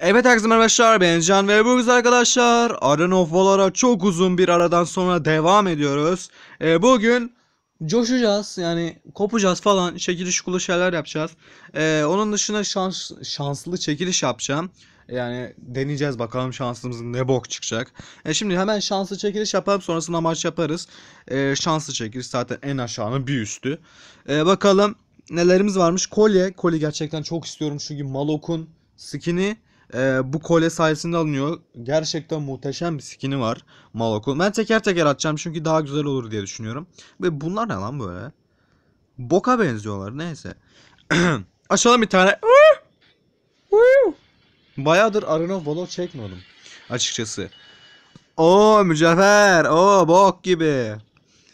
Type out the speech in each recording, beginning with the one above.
Evet herkese merhaba arkadaşlar ben Can ve bugün arkadaşlar Arena of Valor'a çok uzun bir aradan sonra devam ediyoruz. Ee, bugün coşacağız yani kopacağız falan çekiliş kulu şeyler yapacağız. Ee, onun dışında şans, şanslı çekiliş yapacağım. Yani deneyeceğiz bakalım şansımız ne bok çıkacak. E şimdi hemen şanslı çekiliş yapalım sonrasında maç yaparız. E, şanslı çekiliş zaten en aşağının bir üstü. E, bakalım nelerimiz varmış. Kolye. Kolye gerçekten çok istiyorum çünkü Malok'un skin'i e, bu kolye sayesinde alınıyor. Gerçekten muhteşem bir skini var Malok'un. Ben teker teker atacağım çünkü daha güzel olur diye düşünüyorum. Ve bunlar ne lan böyle? Boka benziyorlar neyse. Açalım bir tane. Bayağıdır Arena Volo çekmiyordum açıkçası. O Mücevher. O bok gibi.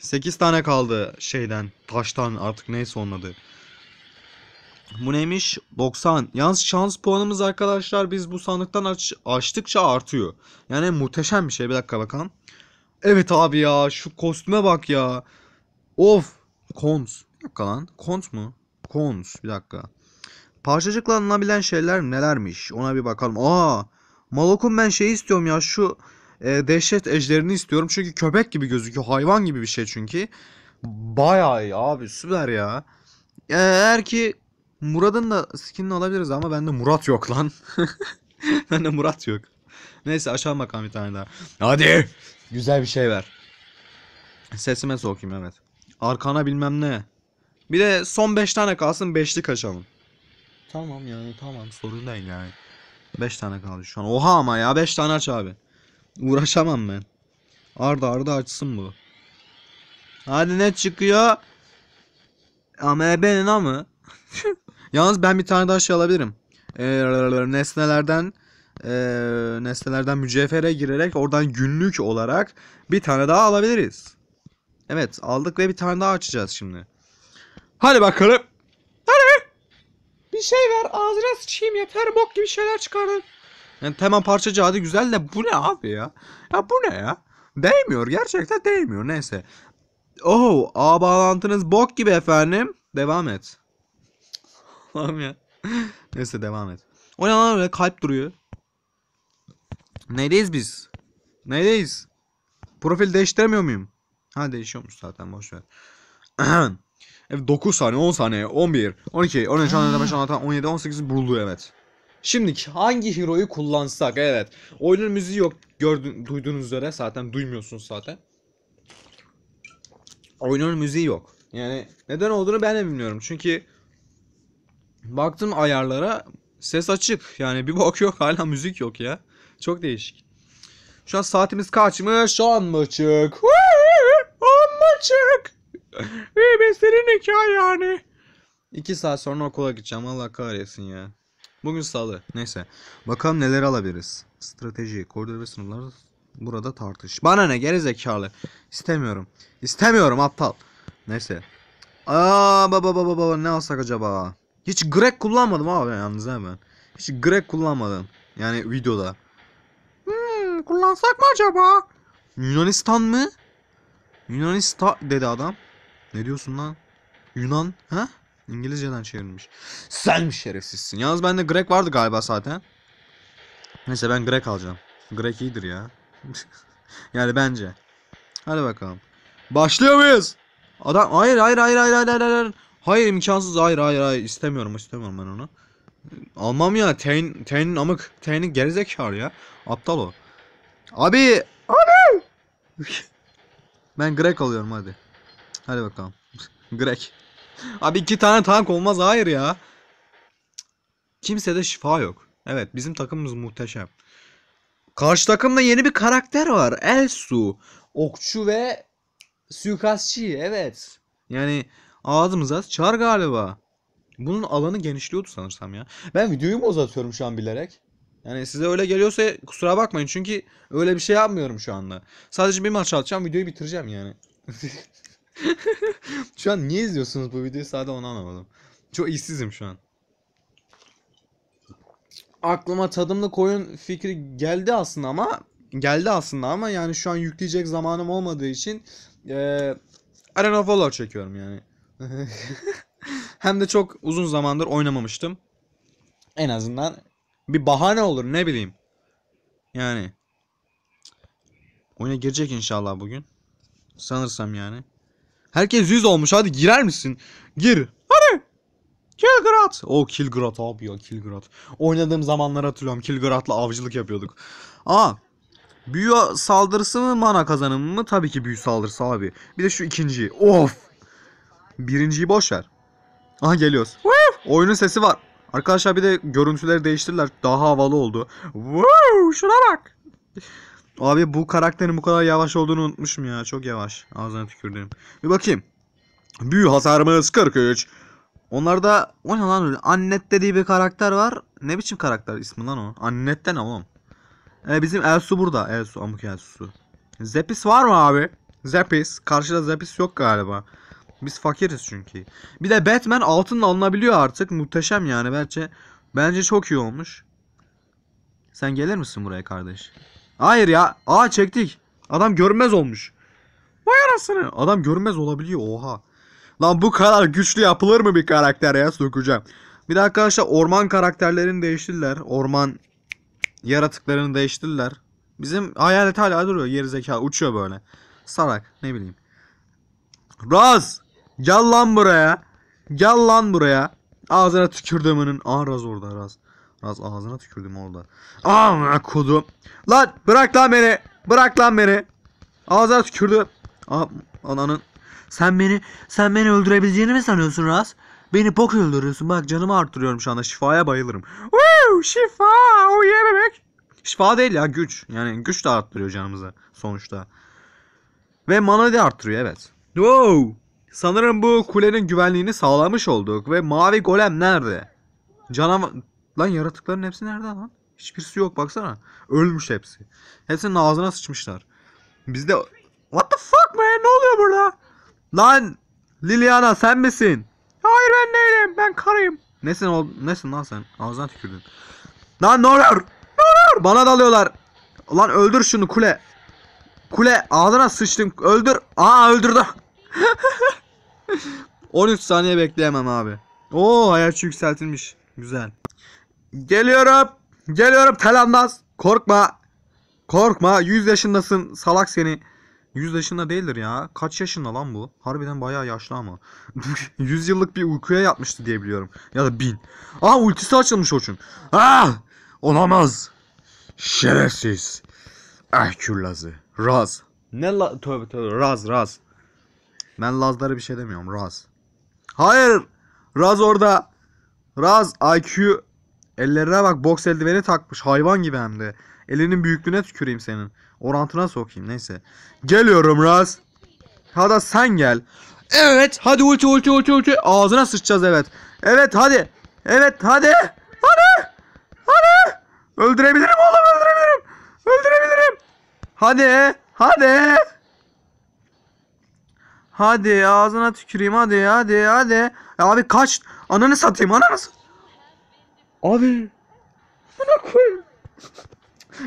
8 tane kaldı şeyden. Taştan artık neyse onun adı. Bu neymiş? 90. Yalnız şans puanımız arkadaşlar biz bu sandıktan aç açtıkça artıyor. Yani muhteşem bir şey. Bir dakika bakalım. Evet abi ya şu kostüme bak ya. Of. Kons. Bir dakika lan. Kons mu? Kons. Bir dakika. Parçacıkla Parçacıklanılabilen şeyler nelermiş? Ona bir bakalım. Aa. Malok'un ben şey istiyorum ya. Şu e, dehşet ejderini istiyorum. Çünkü köpek gibi gözüküyor. Hayvan gibi bir şey çünkü. Bayağı iyi abi süper ya. Eğer ki Murat'ın da skinini alabiliriz ama bende Murat yok lan. bende Murat yok. Neyse aşağı bakalım bir tane daha. Hadi. Güzel bir şey ver. Sesime sokayım evet. Arkana bilmem ne. Bir de son 5 tane kalsın 5'li kaçalım. Tamam yani tamam sorun değil yani. 5 tane kaldı şu an. Oha ama ya 5 tane aç abi. Uğraşamam ben. Arda arda açsın bu. Hadi ne çıkıyor? Ama benim ama. Yalnız ben bir tane daha şey alabilirim. Ee, nesnelerden e, nesnelerden mücevhere girerek oradan günlük olarak bir tane daha alabiliriz. Evet aldık ve bir tane daha açacağız şimdi. Hadi bakalım. Hadi. Bir şey ver ağzına sıçayım yeter bok gibi şeyler çıkarın. Yani tamam parçacı hadi güzel de bu ne abi ya? Ya bu ne ya? Değmiyor gerçekten değmiyor neyse. Oh A bağlantınız bok gibi efendim. Devam et. Allah'ım ya. Neyse devam et. O ne lan öyle kalp duruyor. Neydeyiz biz? Neydeyiz? Profil değiştiremiyor muyum? Ha değişiyormuş zaten boşver. evet 9 saniye, 10 saniye, 11, 12, 13, 14, 15, 16, 17, 18 buldu evet. Şimdi hangi hero'yu kullansak evet. Oyunun müziği yok gördün, duyduğunuz üzere zaten duymuyorsunuz zaten. Oyunun müziği yok. Yani neden olduğunu ben de bilmiyorum. Çünkü Baktım ayarlara ses açık. Yani bir bok yok hala müzik yok ya. Çok değişik. Şu an saatimiz kaçmış? 10 buçuk. 10 buçuk. Ve senin hikaye yani. 2 saat sonra okula gideceğim. Allah kahretsin ya. Bugün salı. Neyse. Bakalım neler alabiliriz. Strateji, koridor ve sınırlar burada tartış. Bana ne gerizekalı. İstemiyorum. İstemiyorum aptal. Neyse. Aa baba baba baba ne alsak acaba? Hiç Greg kullanmadım abi yalnız ben. Hiç Greg kullanmadım. Yani videoda. Hmm, kullansak mı acaba? Yunanistan mı? Yunanistan dedi adam. Ne diyorsun lan? Yunan ha? İngilizceden çevrilmiş. Sen mi şerefsizsin? Yalnız bende Greg vardı galiba zaten. Neyse ben Greg alacağım. Greg iyidir ya. yani bence. Hadi bakalım. Başlıyor muyuz? Adam hayır hayır hayır hayır hayır hayır. hayır. Hayır imkansız. Hayır hayır hayır. istemiyorum istemiyorum ben onu. Almam ya. Ten, ten amık. Ten'i gerizekalı ya. Aptal o. Abi. Abi. ben Greg alıyorum hadi. Hadi bakalım. Greg. Abi iki tane tank olmaz. Hayır ya. Kimsede şifa yok. Evet bizim takımımız muhteşem. Karşı takımda yeni bir karakter var. Elsu. Okçu ve suikastçı. Evet. Yani Ağzımız az, çar galiba. Bunun alanı genişliyordu sanırsam ya. Ben videoyu mu uzatıyorum şu an bilerek? Yani size öyle geliyorsa kusura bakmayın çünkü öyle bir şey yapmıyorum şu anda. Sadece bir maç atacağım videoyu bitireceğim yani. şu an niye izliyorsunuz bu videoyu sadece onu anlamadım. Çok işsizim şu an. Aklıma tadımlı koyun fikri geldi aslında ama geldi aslında ama yani şu an yükleyecek zamanım olmadığı için ee, Arena Valor çekiyorum yani. Hem de çok uzun zamandır oynamamıştım. En azından bir bahane olur ne bileyim. Yani. Oyuna girecek inşallah bugün. Sanırsam yani. Herkes 100 olmuş hadi girer misin? Gir. Hadi. Kilgrat. O oh, Kilgrat abi ya Kilgrat. Oynadığım zamanları hatırlıyorum. Kilgrat'la avcılık yapıyorduk. Aa. Büyü saldırısı mı mana kazanımı mı? Tabii ki büyü saldırısı abi. Bir de şu ikinciyi. Of. Birinciyi boş ver. Aha geliyoruz. Oyunun sesi var. Arkadaşlar bir de görüntüleri değiştirdiler. Daha havalı oldu. Woo! Şuna bak. Abi bu karakterin bu kadar yavaş olduğunu unutmuşum ya. Çok yavaş. Ağzına tükürdüm. Bir bakayım. Büyü hasarımız 43. Onlarda o ne lan öyle? Annet dediği bir karakter var. Ne biçim karakter ismi lan o? Annette ne oğlum? Ee, bizim Elsu burada. Elsu, Amuk Elsu. Zepis var mı abi? Zepis. Karşıda Zepis yok galiba. Biz fakiriz çünkü. Bir de Batman altınla alınabiliyor artık. Muhteşem yani. Bence bence çok iyi olmuş. Sen gelir misin buraya kardeş? Hayır ya. Aa çektik. Adam görünmez olmuş. Vay anasını. Adam görünmez olabiliyor. Oha. Lan bu kadar güçlü yapılır mı bir karakter ya? Sökeceğim. Bir de arkadaşlar orman karakterlerini değiştirdiler. Orman yaratıklarını değiştirdiler. Bizim hayalet hala duruyor. Yeri zeka uçuyor böyle. Sarak ne bileyim. Raz! Gel lan buraya. Gel lan buraya. Ağzına tükürdümünün. Aa ah, Raz orada Raz. Raz ağzına tükürdüm orada. Aa kodum. Lan bırak lan beni. Bırak lan beni. Ağzına tükürdü. Ah, ananın. Sen beni sen beni öldürebileceğini mi sanıyorsun Raz? Beni bok öldürüyorsun. Bak canımı arttırıyorum şu anda. Şifaya bayılırım. Woo, şifa. O ye bebek. Şifa değil ya güç. Yani güç de arttırıyor canımızı sonuçta. Ve mana da arttırıyor evet. Wow. Sanırım bu kulenin güvenliğini sağlamış olduk ve mavi golem nerede? Canavar... Lan yaratıkların hepsi nerede lan? Hiçbirisi yok baksana. Ölmüş hepsi. Hepsinin ağzına sıçmışlar. Bizde... What the fuck man? Ne oluyor burada? Lan! Liliana sen misin? Hayır ben değilim. Ben karıyım. Nesin, ol... Nesin lan sen? Ağzına tükürdün. Lan ne oluyor? Ne oluyor? Bana dalıyorlar. Lan öldür şunu kule. Kule ağzına sıçtım. Öldür. Aa öldürdü. 13 saniye bekleyemem abi. Oo hayat yükseltilmiş. Güzel. Geliyorum. Geliyorum telandas. Korkma. Korkma. 100 yaşındasın. Salak seni. 100 yaşında değildir ya. Kaç yaşında lan bu? Harbiden bayağı yaşlı ama. 100 yıllık bir uykuya yatmıştı diye biliyorum. Ya da 1000. Aa ultisi açılmış Orçun. Ah! Olamaz. Şerefsiz. Ah küllazı. Raz. Ne la... Tövbe tövbe. Raz raz. Ben Lazlara bir şey demiyorum. Raz. Hayır. Raz orada. Raz IQ. Ellerine bak boks eldiveni takmış. Hayvan gibi hem de. Elinin büyüklüğüne tüküreyim senin. Orantına sokayım neyse. Geliyorum Raz. Hadi sen gel. Evet hadi ulti ulti ulti ulti. Ağzına sıçacağız evet. Evet hadi. Evet hadi. Hadi. Hadi. Öldürebilirim oğlum öldürebilirim. Öldürebilirim. Hadi. Hadi. Hadi ağzına tüküreyim hadi hadi hadi. Ya abi kaç. Ananı satayım ananı satayım. Abi. Bana koyayım.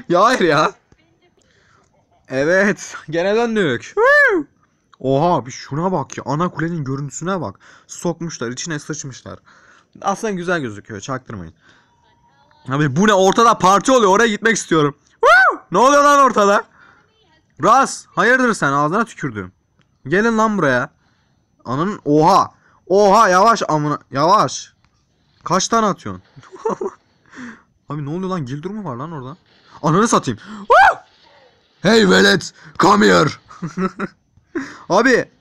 ya hayır ya. Evet. Gene döndük. Oha abi şuna bak ya. Ana kulenin görüntüsüne bak. Sokmuşlar içine sıçmışlar. Aslında güzel gözüküyor çaktırmayın. Abi bu ne ortada parti oluyor oraya gitmek istiyorum. ne oluyor lan ortada? Ras hayırdır sen ağzına tükürdüm. Gelin lan buraya. Anın oha. Oha yavaş amına yavaş. Kaç tane atıyorsun? Abi ne oluyor lan? Gildur mu var lan orada? Ananı satayım. hey velet, come here. Abi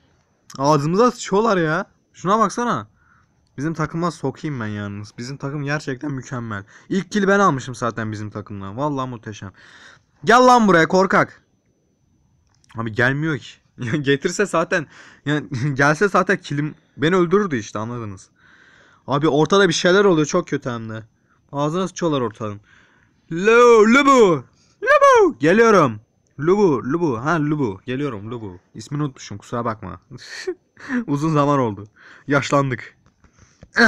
ağzımıza sıçıyorlar ya. Şuna baksana. Bizim takıma sokayım ben yalnız. Bizim takım gerçekten mükemmel. İlk kill ben almışım zaten bizim takımdan. Vallahi muhteşem. Gel lan buraya korkak. Abi gelmiyor ki getirse zaten yani gelse zaten kilim beni öldürürdü işte anladınız. Abi ortada bir şeyler oluyor çok kötü hem de. Ağzına sıçıyorlar ortanın. Lu, Lubu. Lubu. Geliyorum. Lubu. Lubu. Ha Lubu. Geliyorum Lubu. İsmini unutmuşum kusura bakma. Uzun zaman oldu. Yaşlandık.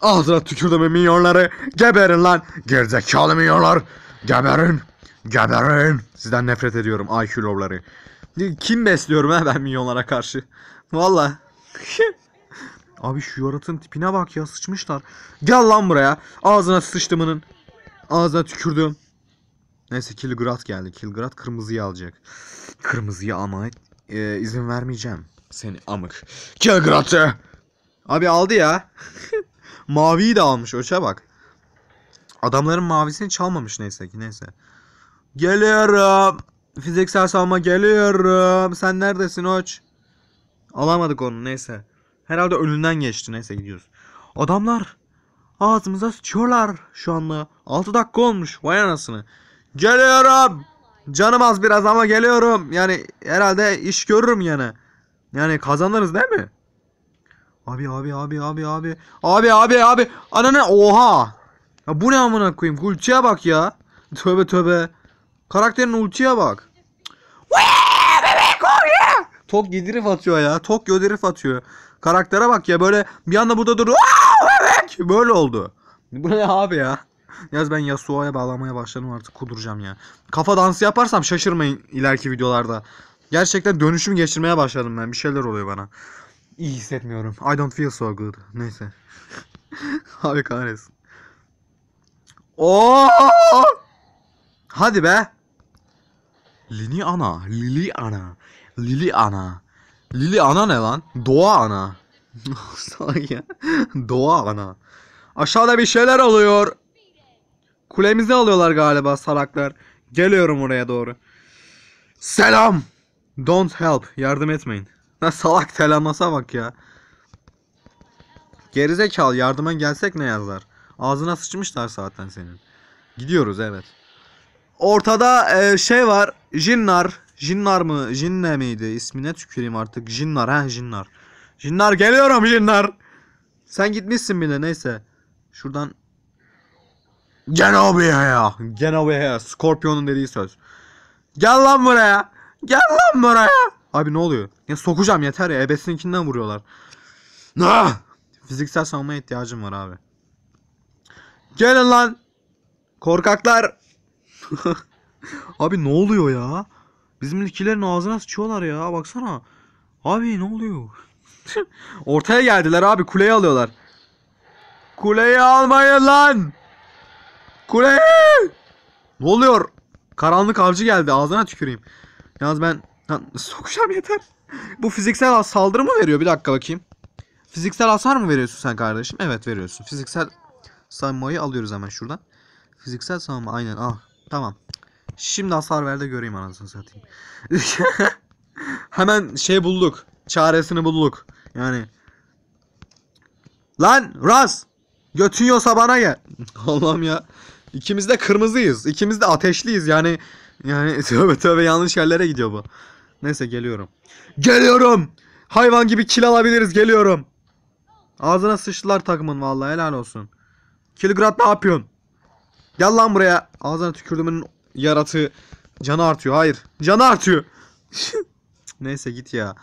Ağzına tükürdüm minyonları. Geberin lan. Gerizekalı minyonlar. Geberin. Geberin. Sizden nefret ediyorum IQ lovları. Kim besliyorum ha ben minyonlara karşı. Valla. Abi şu yaratığın tipine bak ya sıçmışlar. Gel lan buraya. Ağzına sıçtımının. Ağzına tükürdüm. Neyse Kilgrat geldi. Kilgrat kırmızıyı alacak. Kırmızıyı ama e, izin vermeyeceğim. Seni amık. Kilgrat'ı. Abi aldı ya. Maviyi de almış. Öçe bak. Adamların mavisini çalmamış neyse ki neyse. Geliyorum. Fiziksel savunma geliyorum. Sen neredesin hoç? Alamadık onu neyse. Herhalde önünden geçti neyse gidiyoruz. Adamlar ağzımıza sıçıyorlar şu anda. 6 dakika olmuş vay anasını. Geliyorum. Canım az biraz ama geliyorum. Yani herhalde iş görürüm yani. Yani kazanırız değil mi? Abi abi abi abi abi. Abi abi abi. Ananı oha. Ya bu ne amına koyayım? Kulçeye bak ya. Tövbe tövbe. Karakterin ultiye bak. Oh Tok yedirif atıyor ya. Tok yedirif atıyor. Karaktere bak ya böyle bir anda burada duruyor. Böyle oldu. Bu ne abi ya? Yaz ben Yasuo'ya bağlamaya başladım artık kuduracağım ya. Kafa dansı yaparsam şaşırmayın ileriki videolarda. Gerçekten dönüşüm geçirmeye başladım ben. Bir şeyler oluyor bana. İyi hissetmiyorum. I don't feel so good. Neyse. abi kahretsin. Oo! Hadi be. Lini ana. Lili ana. Lili ana. Lili ana ne lan? Doğa ana. ya. Doğa ana. Aşağıda bir şeyler oluyor. Kulemizi alıyorlar galiba salaklar. Geliyorum oraya doğru. Selam. Don't help. Yardım etmeyin. Ne salak selamasa bak ya. Gerizekalı yardıma gelsek ne yazlar? Ağzına sıçmışlar zaten senin. Gidiyoruz evet. Ortada e, şey var. Jinnar. Jinnar mı? Jinne miydi? İsmine tüküreyim artık. Jinnar heh Jinnar. Jinnar geliyorum Jinnar. Sen gitmişsin bile neyse. Şuradan. Genovia. Genovia. Skorpio'nun dediği söz. Gel lan buraya. Gel lan buraya. Abi ne oluyor? Ya sokacağım yeter ya. Ebesininkinden vuruyorlar. Ne? Fiziksel savunmaya ihtiyacım var abi. Gelin lan. Korkaklar. Abi ne oluyor ya? Bizimkilerin ağzına sıçıyorlar ya baksana. Abi ne oluyor? Ortaya geldiler abi kuleyi alıyorlar. Kuleyi almayın lan. Kuleyi. Ne oluyor? Karanlık avcı geldi ağzına tüküreyim. Yalnız ben lan, sokacağım yeter. Bu fiziksel saldırı mı veriyor? Bir dakika bakayım. Fiziksel hasar mı veriyorsun sen kardeşim? Evet veriyorsun. Fiziksel savunmayı alıyoruz hemen şuradan. Fiziksel savunma aynen al. Ah. Tamam. Şimdi hasar ver de göreyim anasını satayım. Hemen şey bulduk. Çaresini bulduk. Yani. Lan Raz. Götün yosa bana gel. Allah'ım ya. İkimiz de kırmızıyız. İkimiz de ateşliyiz. Yani yani tövbe tövbe yanlış yerlere gidiyor bu. Neyse geliyorum. Geliyorum. Hayvan gibi kil alabiliriz. Geliyorum. Ağzına sıçtılar takımın vallahi helal olsun. Kilgrad ne yapıyorsun? Gel lan buraya. Ağzına tükürdüğümün yaratığı. Canı artıyor. Hayır. Canı artıyor. Neyse git ya.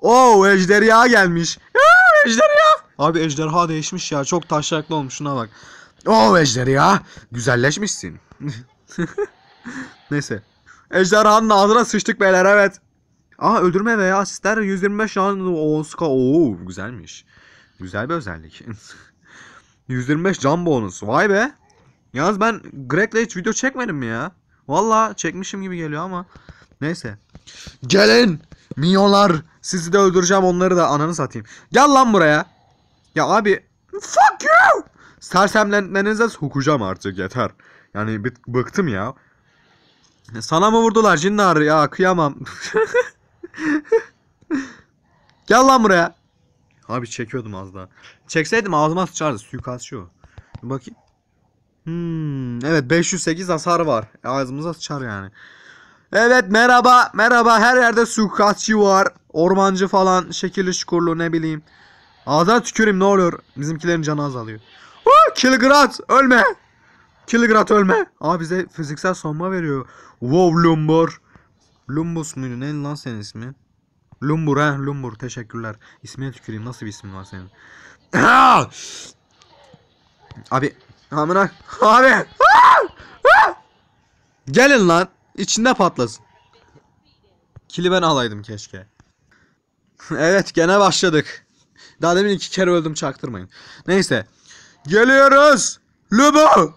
Oo ejderha gelmiş. Aa, ejderha. Abi ejderha değişmiş ya. Çok taşraklı olmuş. Şuna bak. Oo ejderha. Güzelleşmişsin. Neyse. Ejderhanın ağzına sıçtık beyler evet. Aa öldürme veya asistler 125 can bonusu. Oo güzelmiş. Güzel bir özellik. 125 can bonusu. Vay be. Yalnız ben Greg'le hiç video çekmedim mi ya? Valla çekmişim gibi geliyor ama. Neyse. Gelin! Miyolar! Sizi de öldüreceğim onları da ananı satayım. Gel lan buraya. Ya abi. Fuck you! Sersemlerinize sokacağım artık yeter. Yani bıktım ya. Sana mı vurdular cinnar ya kıyamam. Gel lan buraya. Abi çekiyordum az daha. Çekseydim ağzıma sıçardı suikastçı o. Bakayım. Hmm, evet 508 hasar var. Ağzımıza sıçar yani. Evet merhaba merhaba her yerde sukatçı var. Ormancı falan şekilli şukurlu ne bileyim. Ağzına tüküreyim ne oluyor. Bizimkilerin canı azalıyor. Oh, Kilgrat ölme. Kilgrat ölme. Aa bize fiziksel sonma veriyor. Wow Lumbur. Lumbus muydu? Ne lan senin ismi? Lumbur he Lumbur teşekkürler. İsmine tüküreyim nasıl bir ismin var senin? Abi Amına. Abi. Gelin lan. içinde patlasın. Kili ben alaydım keşke. evet gene başladık. Daha demin iki kere öldüm çaktırmayın. Neyse. Geliyoruz. Lubu.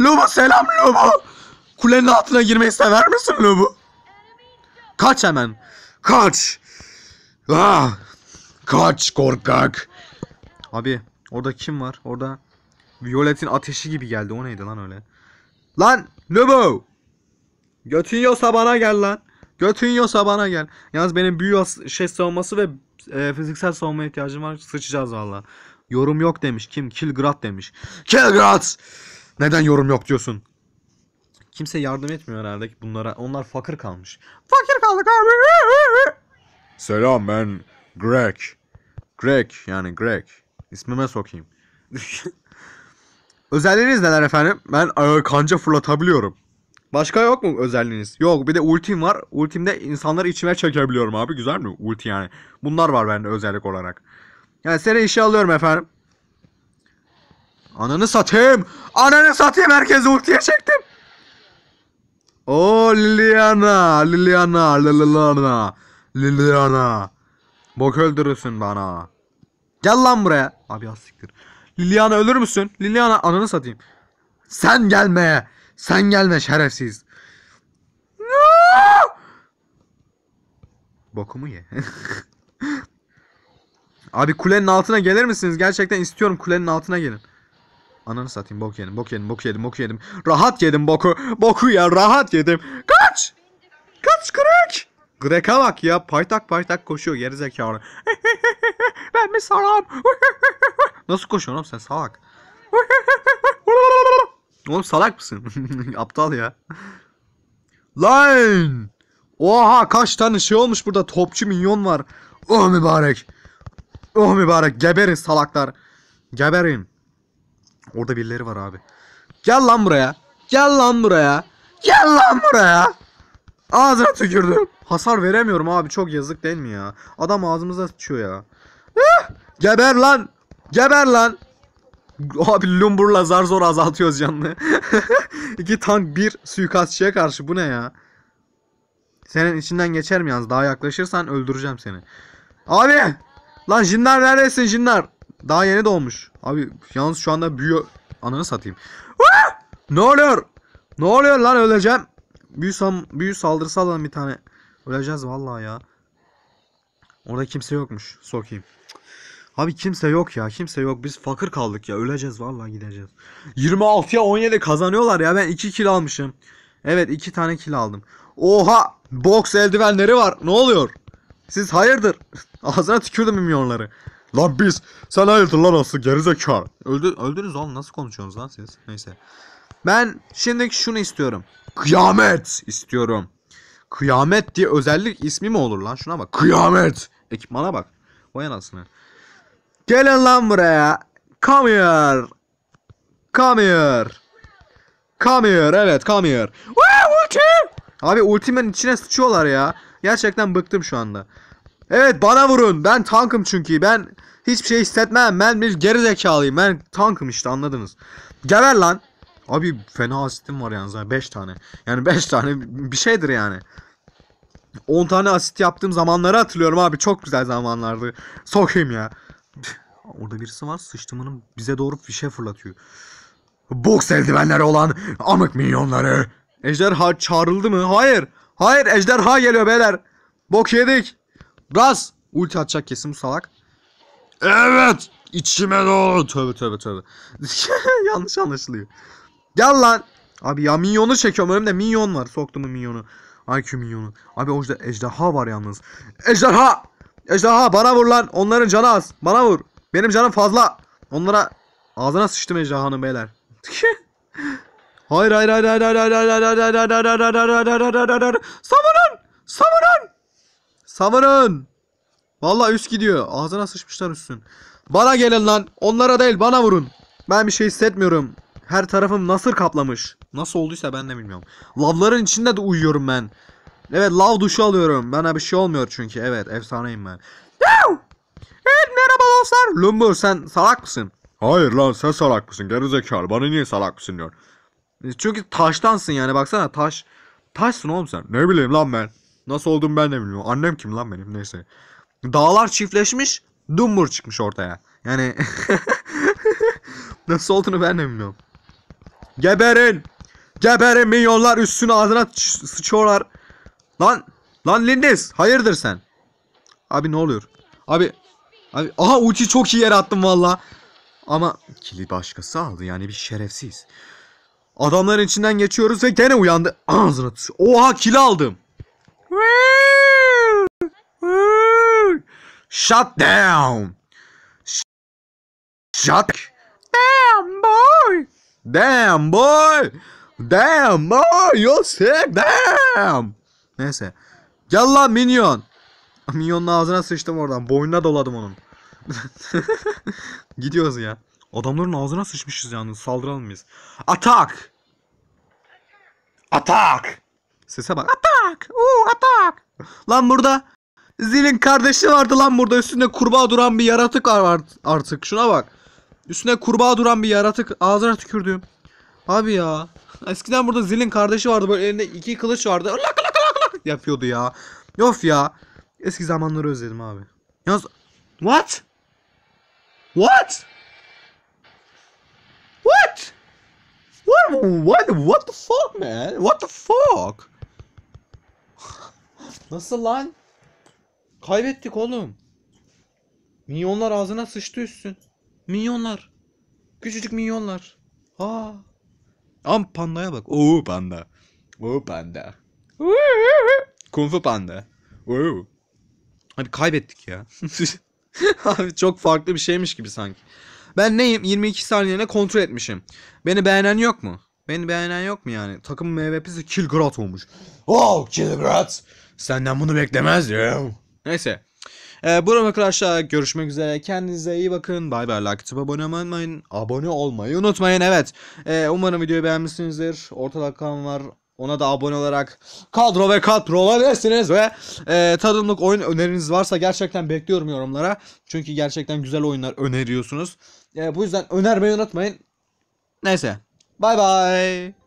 Lubu selam Lubu. Kulenin altına girmeyi sever misin Lubu? Kaç hemen. Kaç. Ah. Kaç korkak. Abi orada kim var? Orada Violet'in ateşi gibi geldi. O neydi lan öyle? Lan! Lobo! Götün yosa bana gel lan. Götün yosa bana gel. Yalnız benim büyü şey savunması ve e, fiziksel savunma ihtiyacım var. Sıçacağız valla. Yorum yok demiş. Kim? Kilgrat demiş. Kilgrat! Neden yorum yok diyorsun? Kimse yardım etmiyor herhalde ki bunlara. Onlar fakir kalmış. Fakir kaldık abi. Selam ben Greg. Greg yani Greg. İsmime sokayım. Özelliğiniz neler efendim? Ben e, kanca fırlatabiliyorum. Başka yok mu özelliğiniz? Yok bir de ultim var. Ultimde insanları içime çekebiliyorum abi. Güzel mi? Ulti yani. Bunlar var bende özellik olarak. Yani seni işe alıyorum efendim. Ananı satayım. Ananı satayım herkesi ultiye çektim. O Liliana. Liliana. Liliana. Liliana. Bok öldürürsün bana. Gel lan buraya. Abi az siktir. Liliana ölür müsün? Liliana ananı satayım. Sen gelme. Sen gelme şerefsiz. Bokumu ye. Abi kulenin altına gelir misiniz? Gerçekten istiyorum kulenin altına gelin. Ananı satayım bok yedim bok yedim bok yedim bok yedim. Rahat yedim boku. Boku ya rahat yedim. Kaç! Kaç kırık! Grek'e bak ya paytak paytak koşuyor gerizekalı. ben mi salam? Nasıl koşuyorsun oğlum sen salak? oğlum salak mısın? Aptal ya. Lan! Oha kaç tane şey olmuş burada topçu minyon var. Oh mübarek. Oh mübarek geberin salaklar. Geberin. Orada birileri var abi. Gel lan buraya. Gel lan buraya. Gel lan buraya. Ağzına tükürdüm. Hasar veremiyorum abi çok yazık değil mi ya? Adam ağzımıza sıçıyor ya. Geber lan. Geber lan. Abi Lumber'la zar zor azaltıyoruz canını. İki tank bir suikastçıya karşı bu ne ya? Senin içinden geçer mi yalnız? Daha yaklaşırsan öldüreceğim seni. Abi! Lan Jinler neredesin Jinler? Daha yeni doğmuş. Abi yalnız şu anda büyüyor. Ananı satayım. ne oluyor? Ne oluyor lan öleceğim. Büyü, sal büyü saldırısı alalım bir tane. Öleceğiz vallahi ya. Orada kimse yokmuş. Sokayım. Abi kimse yok ya. Kimse yok. Biz fakir kaldık ya. Öleceğiz vallahi gideceğiz. 26'ya 17 kazanıyorlar ya. Ben 2 kilo almışım. Evet 2 tane kilo aldım. Oha! box eldivenleri var. Ne oluyor? Siz hayırdır? Ağzına tükürdüm milyonları. Lan biz sen hayırdır lan asıl gerizekalı. Öldü, öldünüz oğlum nasıl konuşuyorsunuz lan siz? Neyse. Ben şimdi şunu istiyorum. Kıyamet istiyorum. Kıyamet diye özellik ismi mi olur lan? Şuna bak. Kıyamet. Ekipmana bak. Vay anasını. Gelin lan buraya. Come here. Come here. Come here. Evet come here. ulti. Abi ultimin içine sıçıyorlar ya. Gerçekten bıktım şu anda. Evet bana vurun. Ben tankım çünkü. Ben hiçbir şey hissetmem. Ben bir gerizekalıyım. Ben tankım işte anladınız. Geber lan. Abi fena asistim var yalnız. 5 tane. Yani 5 tane bir şeydir yani. 10 tane asit yaptığım zamanları hatırlıyorum abi. Çok güzel zamanlardı. Sokayım ya. Orada birisi var. Sıçtımının bize doğru bir şey fırlatıyor. Boks eldivenleri olan amık milyonları. Ejderha çağrıldı mı? Hayır. Hayır ejderha geliyor beyler. Bok yedik. Raz. Ulti atacak kesin bu salak. Evet. İçime doğru. Tövbe tövbe tövbe. Yanlış anlaşılıyor. Gel lan. Abi ya minyonu çekiyorum önümde minyon var. Soktum mu minyonu. IQ minyonu. Abi orada ejderha var yalnız. Ejderha. Ejderha bana vur lan. Onların canı az. Bana vur. Benim canım fazla. Onlara ağzına sıçtım ejderhanın beyler. Hayır hayır hayır hayır hayır hayır hayır hayır hayır hayır hayır hayır hayır hayır hayır hayır Savunun! Savunun! Savunun! Valla üst gidiyor. Ağzına sıçmışlar üstün. Bana gelin lan. Onlara değil bana vurun. Ben bir şey hissetmiyorum. Her tarafım nasır kaplamış. Nasıl olduysa ben de bilmiyorum. Lavların içinde de uyuyorum ben. Evet lav duşu alıyorum. Bana bir şey olmuyor çünkü. Evet efsaneyim ben. Evet merhaba dostlar. Lumber sen salak mısın? Hayır lan sen salak mısın? Gerizekalı bana niye salak mısın diyor. E, çünkü taştansın yani baksana taş. Taşsın oğlum sen. Ne bileyim lan ben. Nasıl oldum ben de bilmiyorum. Annem kim lan benim neyse. Dağlar çiftleşmiş. Dumur çıkmış ortaya. Yani nasıl olduğunu ben de bilmiyorum. Geberin. Geberin milyonlar üstüne ağzına sıçıyorlar. Lan. Lan Lindis. Hayırdır sen? Abi ne oluyor? Abi. Abi. Aha ulti çok iyi yere attım valla. Ama kili başkası aldı yani bir şerefsiz. Adamların içinden geçiyoruz ve gene uyandı. Ağzına Oha kili aldım. Shut down. Shut. Damn boy. Damn boy. you sick. Damn. Neyse. Gel lan minyon. Minyonun ağzına sıçtım oradan. Boynuna doladım onun. Gidiyoruz ya. Adamların ağzına sıçmışız yani. Saldıralım biz. Atak. Atak. Sese bak. Atak. Oo atak. Lan burada Zil'in kardeşi vardı lan burada. Üstünde kurbağa duran bir yaratık var artık. Şuna bak. Üstüne kurbağa duran bir yaratık. Ağzına tükürdüm. Abi ya. Eskiden burada Zil'in kardeşi vardı. Böyle elinde iki kılıç vardı. Lak lak lak lak yapıyordu ya. Yof ya. Eski zamanları özledim abi. Yalnız... What? What? What? What? What? What the fuck man? What the fuck? Nasıl lan? Kaybettik oğlum. Milyonlar ağzına sıçtı üstün. Minyonlar. Küçücük minyonlar. Ha, Am pandaya bak. Oo panda. Oo panda. Kung Fu Panda. Oo. Abi kaybettik ya. Abi çok farklı bir şeymiş gibi sanki. Ben neyim? 22 saniyene kontrol etmişim. Beni beğenen yok mu? Beni beğenen yok mu yani? Takım MVP'si Kilgrat olmuş. Oh Kilgrat. Senden bunu beklemezdim. Neyse. E, buram arkadaşlar görüşmek üzere. Kendinize iyi bakın. Bay bay. Like tıp abone olmayın. Abone olmayı unutmayın. Evet. E, umarım videoyu beğenmişsinizdir. Ortada kan var. Ona da abone olarak kadro ve kadro olabilirsiniz ve e, tadımlık oyun öneriniz varsa gerçekten bekliyorum yorumlara. Çünkü gerçekten güzel oyunlar öneriyorsunuz. E, bu yüzden önermeyi unutmayın. Neyse. Bay bay.